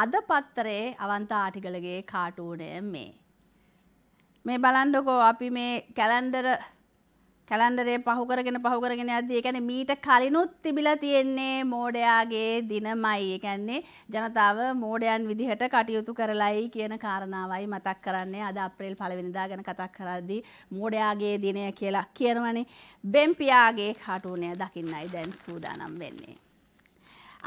අද පත්තරේ අවන්ත ආටිකලගේ කාටූනය මේ. මේ බලන්ඩකෝ අපි මේ කැලන්ඩර කැලන්ඩරේ පහුකරගෙන පහුකරගෙන ඇද එකැන මීට කලිනුත් තිබිල තියෙන්නේ මෝඩයාගේ දිනමයි එකන්නේ ජනතාව මෝඩයන් විදිහට කටයුතු කරලයි කියන කාරණාවයි මතක් කරන්නේ අද අප්‍රේල් පලවෙනිදා ගැන කතක් කරද්දි මෝඩයාගේ දිනය කියලා කියනවනේ බෙම්පියාගේ කටුනය දකින්නයි දැන් සූදානම් වෙන්නේ.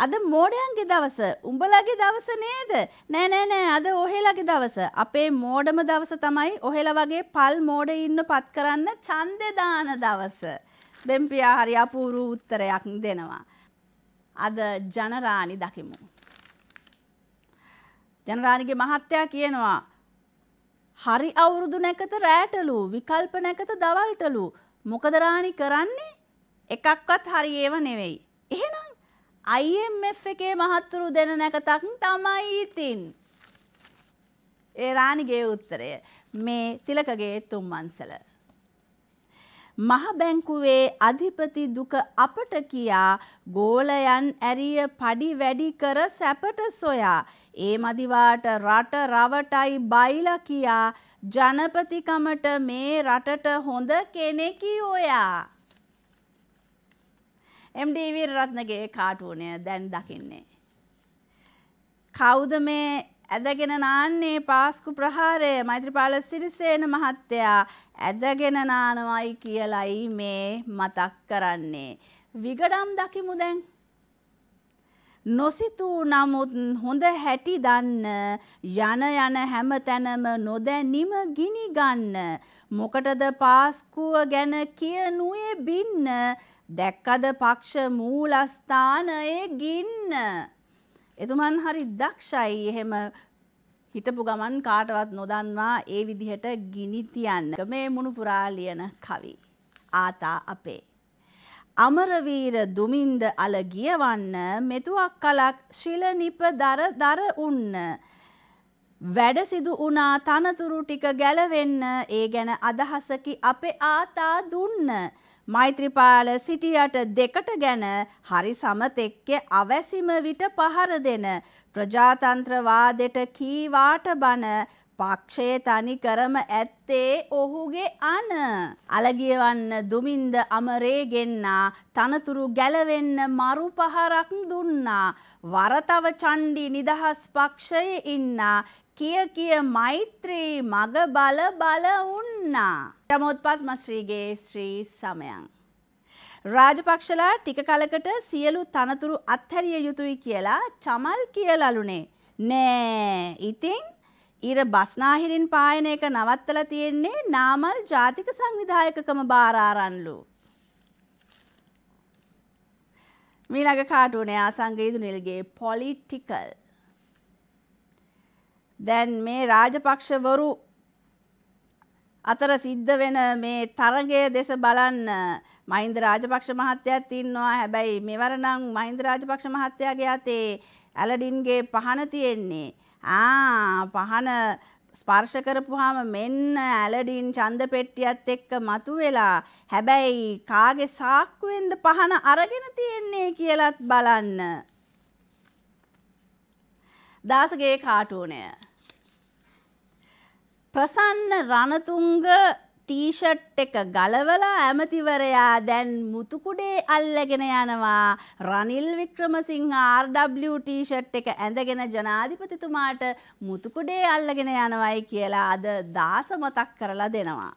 අද මෝඩයන්ගේ දවස උඹලගේ දවස නේද නෑ නෑ නෑ අද ඔහෙලගේ දවස අපේ මෝඩම දවස තමයි ඔහෙල වගේ පල් මෝඩ ඉන්න පත් කරන්න ඡන්දේ දාන දවස බෙම්පියා හරි අපූර්ව උත්තරයක් දෙනවා අද ජනරාණි දකිමු ජනරාණිගේ මහත්තයා කියනවා හරි අවුරුදු නැකත රැටලු විකල්ප නැකත දවල්ටලු මොකද රාණි කරන්නේ එකක්වත් හරි ඒව නෙවෙයි එහෙනම් IMF එකේ මහත්තුරු දෙන නැකතක් තමයි ඉතින්. ඒ රාණිගේ උත්තරය මේ තිලකගේ තුම්මන්සල. මහ බැංකුවේ අධිපති දුක අපට කියා ගෝලයන් ඇරිය පඩි වැඩි කර සැපට සොයා ඒ මදිවාට රට රවටයි බයිලා කියා ජනපතිකමට මේ රටට හොඳ කෙනෙකි ඔයා MD වීරරත්නගේ කාටුවනය දැන් දකින්නේ. කවුද මේ ඇදගෙන නාන්නේ පාස්කු ප්‍රහාරය මෛත්‍රපාල සිරිසේන මහත්තයා ඇදගෙන නානවයි කියලයි මේ මතක් කරන්නේ. විගඩම් දකිමු දැන්. නොසිතූ නමුත් හොඳ හැටි දන්න යන යන හැම තැනම නොදැනිම ගිනි ගන්න. මොකටද පාස්කුව ගැන කියනුයේ බින්න දැක්කද පක්ෂ මූලස්ථානයේ ගින්න. එතුමන් හරි දක්ෂයි එහෙම හිටපු ගමන් කාටවත් නොදන්වා ඒ විදිහට ගිනි තියන්න. මේ මුණුපුරා ලියන කවි. ආතා අපේ. අමරවීර දුමින්ද අල ගියවන්න මෙතුවක් කලක් ශිලනිප දර දර උන්න. වැඩ සිදු වුණා තනතුරු ටික ගැලවෙන්න ඒ ගැන අදහසකි අපේ ආතා දුන්න. මෛත්‍රීපාල සිටියට දෙකට ගැන හරි සමතෙක්කෙ අවැසිම විට පහර දෙන ප්‍රජාතන්ත්‍රවාදෙට කීවාට බන පක්ෂය තනි කරම ඇත්තේ ඔහුගේ අන. අලගියවන්න දුමින්ද අමරේගෙන්නා තනතුරු ගැලවෙන්න මරු පහරක් දුන්නා. වරතව චණ්ඩි නිදහස් පක්ෂයේ ඉන්නා කිය කිය මෛත්‍රී මග බල බලවුන්. දුන්නා. ජමෝත්පස් මස්ශ්‍රීගේ ශ්‍රී සමයන්. රාජපක්ෂලා ටික කලකට සියලු තනතුරු අත්හැරිය යුතුයි කියලා චමල් කියලලුනේ. නෑ ඉතින් ඉර බස්නාහිරින් පායන එක නවත්තලා තියෙන්නේ නාමල් ජාතික සංවිධායකකම බාරාරන්ලු. මීළඟ කාටුනේ ආසංගීදු නිල්ගේ පොලිටිකල්. දැන් මේ රාජපක්ෂවරු අතර සිද්ධ වෙන මේ තරගය දෙස බලන්න මහින්ද රාජපක්ෂ මහත්තයත් ඉන්නවා හැබැයි මෙවරනම් මහින්ද රාජපක්ෂ මහත්තයාගේ අතේ ඇලඩින්ගේ පහන තියෙන්නේ ආ පහන ස්පර්ශ කරපුවාම මෙන්න ඇලඩින් ඡන්ද පෙට්ටියත් එක්ක මතුවෙලා හැබැයි කාගේ සාක්කුවෙන්ද පහන අරගෙන තියෙන්නේ කියලත් බලන්න දාසගේ කාටුනය ප්‍රසන්න රණතුංග ටීෂට් එක ගලවලා ඇමතිවරයා දැන් මුතුකුඩේ අල්ලගෙන යනවා රනිල් වික්‍රමසිංහ RW ටීෂට් එක ඇඳගෙන ජනාධිපතිතුමාට මුතුකුඩේ අල්ලගෙන යනවයි කියලා අද දාස මතක් කරලා දෙනවා